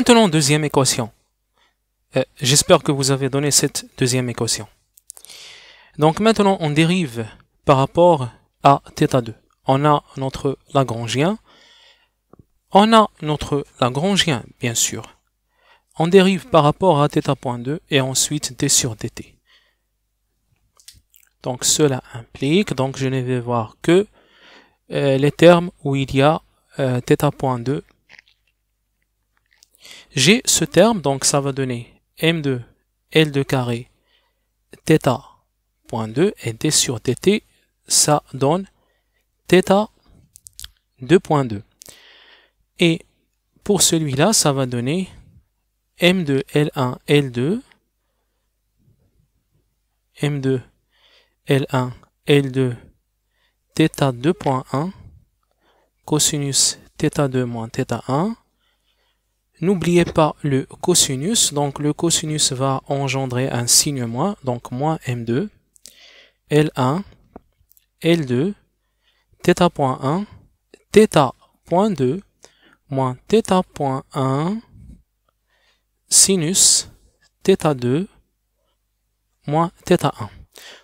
Maintenant, deuxième équation. Euh, j'espère que vous avez donné cette deuxième équation. Donc maintenant, on dérive par rapport à θ2. On a notre Lagrangien. On a notre Lagrangien, bien sûr. On dérive par rapport à θ.2 et ensuite d sur dt. Donc cela implique, donc je ne vais voir que euh, les termes où il y a euh, θ.2 j'ai ce terme, donc ça va donner M2, L2 carré, θ.2 et T sur tt ça donne θ 2.2. Et pour celui-là, ça va donner M2, L1, L2, M2, L1, L2, θ 2.1, cosinus θ2 moins θ1, N'oubliez pas le cosinus. Donc le cosinus va engendrer un signe moins, donc moins M2, L1, L2, θ.1, θ.2, moins θ.1, sinus, θ2, moins θ1.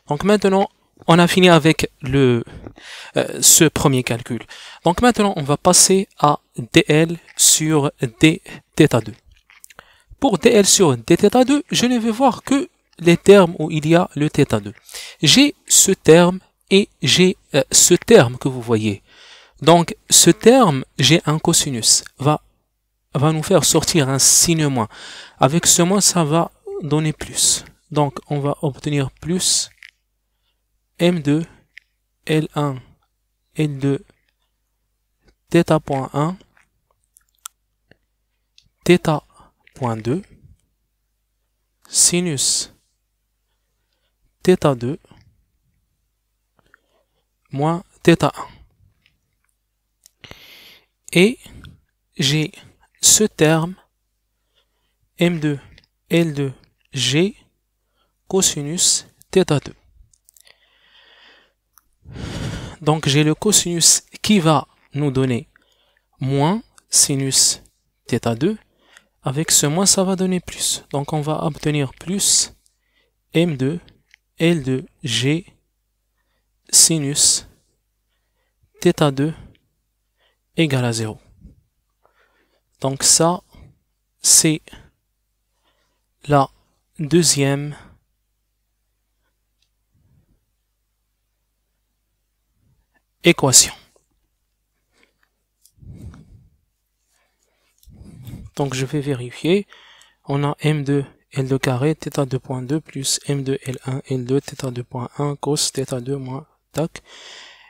Donc maintenant, on a fini avec le, euh, ce premier calcul. Donc maintenant, on va passer à DL sur Dθ2. Pour DL sur Dθ2, je ne vais voir que les termes où il y a le θ2. J'ai ce terme et j'ai euh, ce terme que vous voyez. Donc, ce terme, j'ai un cosinus, va, va nous faire sortir un signe moins. Avec ce moins, ça va donner plus. Donc, on va obtenir plus M2, L1, L2, θ.1, θ.2, sinus θ2 moins θ1. Et j'ai ce terme M2 L2 G cosinus θ2. Donc j'ai le cosinus qui va nous donner moins sinus θ 2. Avec ce moins, ça va donner plus. Donc on va obtenir plus M2 L2 G sinus θ 2 égale à 0. Donc ça, c'est la deuxième équation. Donc je vais vérifier. On a M2 L2 carré, θ 2.2 plus M2 L1 L2 θ 2.1 cos Theta 2 moins tac.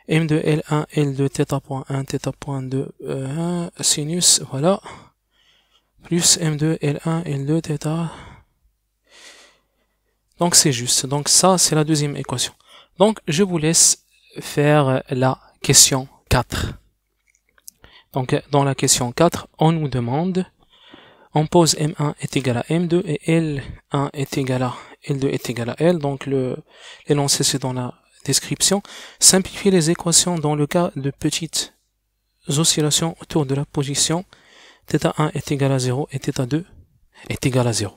M2 L1 L2 θ.1 θ.2 euh, sinus, voilà. Plus M2 L1 L2 θ. Donc c'est juste. Donc ça, c'est la deuxième équation. Donc je vous laisse faire la question 4. Donc, dans la question 4, on nous demande, on pose M1 est égal à M2 et L1 est égal à L2 est égal à L. Donc, l'énoncé, c'est dans la description. Simplifier les équations dans le cas de petites oscillations autour de la position θ1 est égal à 0 et θ2 est égal à 0.